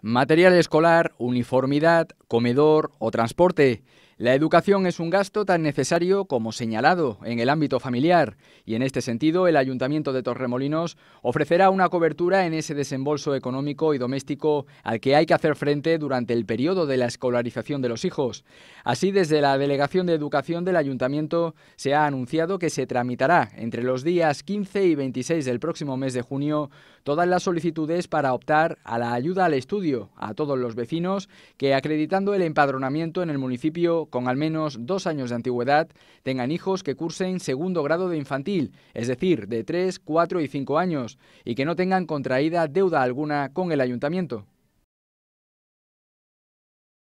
material escolar, uniformidad, comedor o transporte. La educación es un gasto tan necesario como señalado en el ámbito familiar y en este sentido el Ayuntamiento de Torremolinos ofrecerá una cobertura en ese desembolso económico y doméstico al que hay que hacer frente durante el periodo de la escolarización de los hijos. Así, desde la Delegación de Educación del Ayuntamiento se ha anunciado que se tramitará entre los días 15 y 26 del próximo mes de junio todas las solicitudes para optar a la ayuda al estudio a todos los vecinos que acreditando el empadronamiento en el municipio con al menos dos años de antigüedad tengan hijos que cursen segundo grado de infantil, es decir, de tres, cuatro y cinco años, y que no tengan contraída deuda alguna con el ayuntamiento.